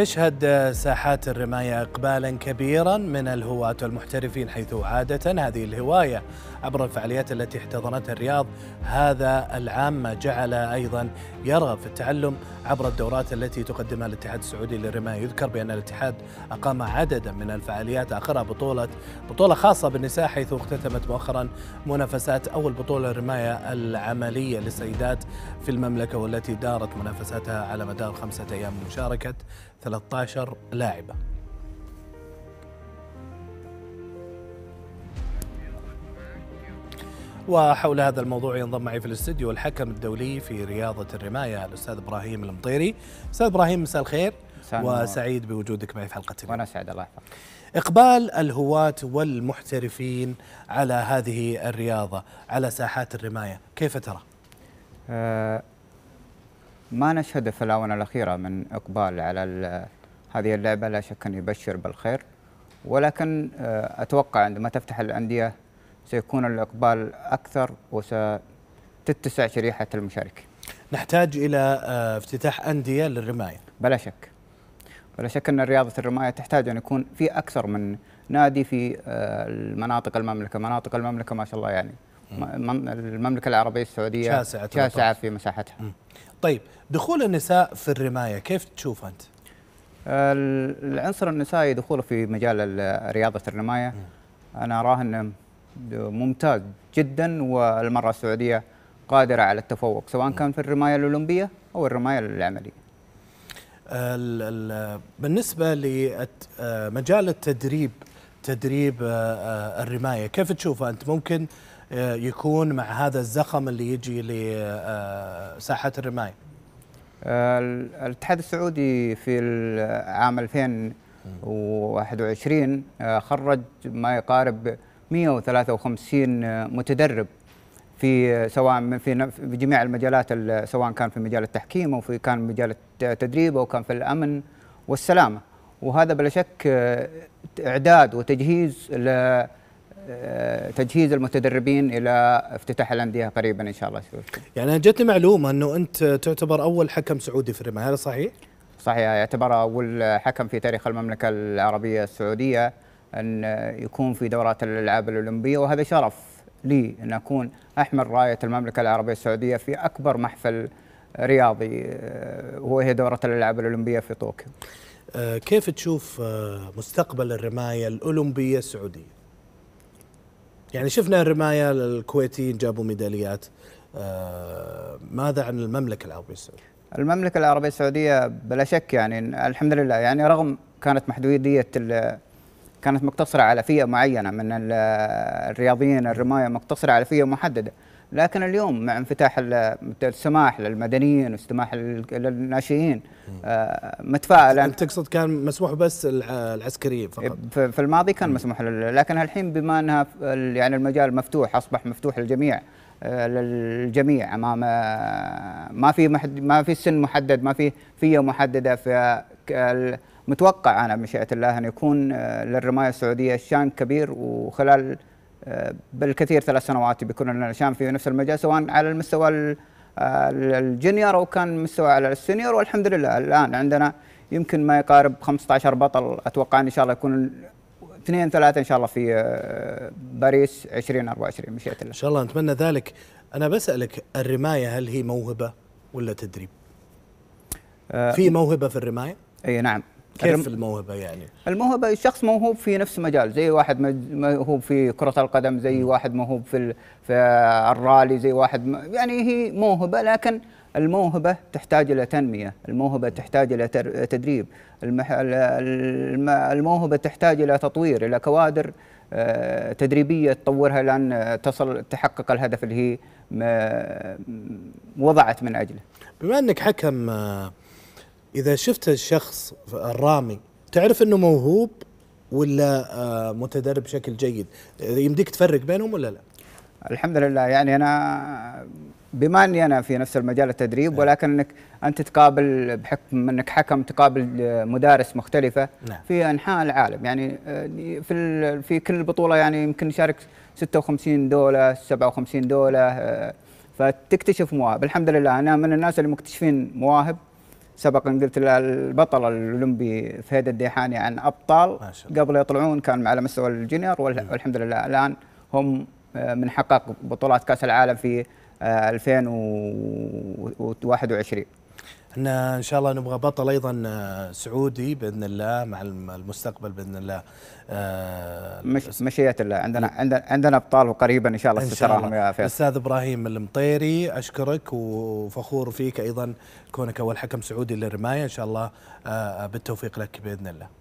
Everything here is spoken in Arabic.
تشهد ساحات الرماية إقبالا كبيرا من الهواة والمحترفين حيث عادة هذه الهواية عبر الفعاليات التي احتضنتها الرياض هذا العام ما جعل أيضا يرغب في التعلم عبر الدورات التي تقدمها الاتحاد السعودي للرماية يذكر بأن الاتحاد أقام عددا من الفعاليات آخرها بطولة بطولة خاصة بالنساء حيث اختتمت مؤخرا منافسات أول بطولة الرماية العملية للسيدات في المملكة والتي دارت منافساتها على مدار خمسة أيام مشاركة 13 لاعبة وحول هذا الموضوع ينضم معي في الاستديو الحكم الدولي في رياضة الرماية الأستاذ إبراهيم المطيري أستاذ إبراهيم مساء الخير وسعيد بوجودك معي في حلقة اليوم وأنا سعد الله يحفظك إقبال الهواة والمحترفين على هذه الرياضة على ساحات الرماية كيف ترى؟ آه، ما نشهد الاونه الاخيره من اقبال على هذه اللعبه لا شك انه يبشر بالخير ولكن آه، اتوقع عندما تفتح الانديه سيكون الاقبال اكثر وستتسع شريحه المشاركين. نحتاج الى آه، افتتاح انديه للرمايه. بلا شك. بلا شك ان رياضه الرمايه تحتاج ان يكون في اكثر من نادي في آه، المناطق المملكه، مناطق المملكه ما شاء الله يعني المملكه العربيه السعوديه شاسعه شاسعه في مساحتها طيب دخول النساء في الرمايه كيف تشوف انت؟ العنصر النسائي دخوله في مجال رياضه الرمايه انا اراه انه ممتاز جدا والمراه السعوديه قادره على التفوق سواء كان في الرمايه الاولمبيه او الرمايه العمليه. بالنسبه لمجال التدريب تدريب آه، آه، الرمايه كيف تشوفه انت ممكن آه، يكون مع هذا الزخم اللي يجي لساحه آه، الرمايه؟ آه، الاتحاد السعودي في عام 2021 خرج ما يقارب 153 متدرب في سواء في جميع المجالات سواء كان في مجال التحكيم او في كان مجال التدريب او كان في الامن والسلامه وهذا بلا شك اعداد وتجهيز آه، تجهيز المتدربين الى افتتاح الانديه قريبا ان شاء الله يعني جتني معلومه انه انت تعتبر اول حكم سعودي في الرمايه هذا صحيح؟ صحيح يعتبر اول حكم في تاريخ المملكه العربيه السعوديه ان يكون في دورات الالعاب الاولمبيه وهذا شرف لي ان اكون احمل رايه المملكه العربيه السعوديه في اكبر محفل رياضي آه، وهي دوره الالعاب الاولمبيه في طوكيو. آه، كيف تشوف مستقبل الرمايه الاولمبيه السعوديه؟ يعني شفنا الرمايه الكويتيين جابوا ميداليات آه، ماذا عن المملكه العربيه السعوديه؟ المملكه العربيه السعوديه بلا شك يعني الحمد لله يعني رغم كانت محدوديه كانت مقتصره على فئه معينه من الرياضيين الرمايه مقتصره على فئه محدده لكن اليوم مع انفتاح السماح للمدنيين والسماح للناشئين آه، متفائل انت تقصد كان مسموح بس العسكريين فقط إيه، في الماضي كان مسموح لكن الحين بما انها يعني المجال مفتوح اصبح مفتوح للجميع آه، للجميع امام آه، ما في ما في سن محدد ما في فئه محدده في متوقع أنا بمشيئة الله أن يكون آه، للرماية السعودية شان كبير وخلال آه، بالكثير ثلاث سنوات بيكون لنا شان في نفس المجال سواء على المستوى آه، الجونيور أو كان مستوى على السينيور والحمد لله الآن عندنا يمكن ما يقارب 15 بطل أتوقع إن شاء الله يكون اثنين ثلاثة إن شاء الله في باريس 2024 مشيئة الله إن شاء الله نتمنى ذلك أنا بسألك الرماية هل هي موهبة ولا تدريب؟ في موهبة في الرماية؟ اي نعم كيف الموهبه يعني الموهبه الشخص موهوب في نفس المجال زي واحد موهوب في كره القدم زي واحد موهوب في, في الرالي زي واحد يعني هي موهبه لكن الموهبة تحتاج إلى تنمية الموهبة تحتاج إلى تدريب الموهبة تحتاج إلى تطوير إلى كوادر آه، تدريبية تطورها لأن تصل تحقق الهدف اللي هي وضعت من أجله بما أنك حكم آه، اذا شفت الشخص الرامي تعرف انه موهوب ولا آه، متدرب بشكل جيد يمديك تفرق بينهم ولا لا الحمد لله يعني انا بما اني انا في نفس المجال التدريب نعم. ولكن انك انت تقابل بحكم انك حكم تقابل مدارس مختلفه نعم. في انحاء العالم يعني آه، في في كل بطوله يعني يمكن يشارك 56 دوله 57 دوله آه، فتكتشف مواهب الحمد لله انا من الناس اللي مكتشفين مواهب سبق ان قلت البطل الاولمبي فهد الديحاني عن ابطال قبل يطلعون كان على مستوى الجونيور والحمد لله الان هم آه، من حقق بطولات كاس العالم في 2021 آه، احنا ان شاء الله نبغى بطل ايضا آه، سعودي باذن الله مع المستقبل باذن الله آه مش مشيئه الله عندنا عندنا عندنا ابطال وقريبا ان شاء الله ستراهم يا فيصل استاذ ابراهيم المطيري اشكرك وفخور فيك ايضا كونك اول حكم سعودي للرمايه ان شاء الله آه بالتوفيق لك باذن الله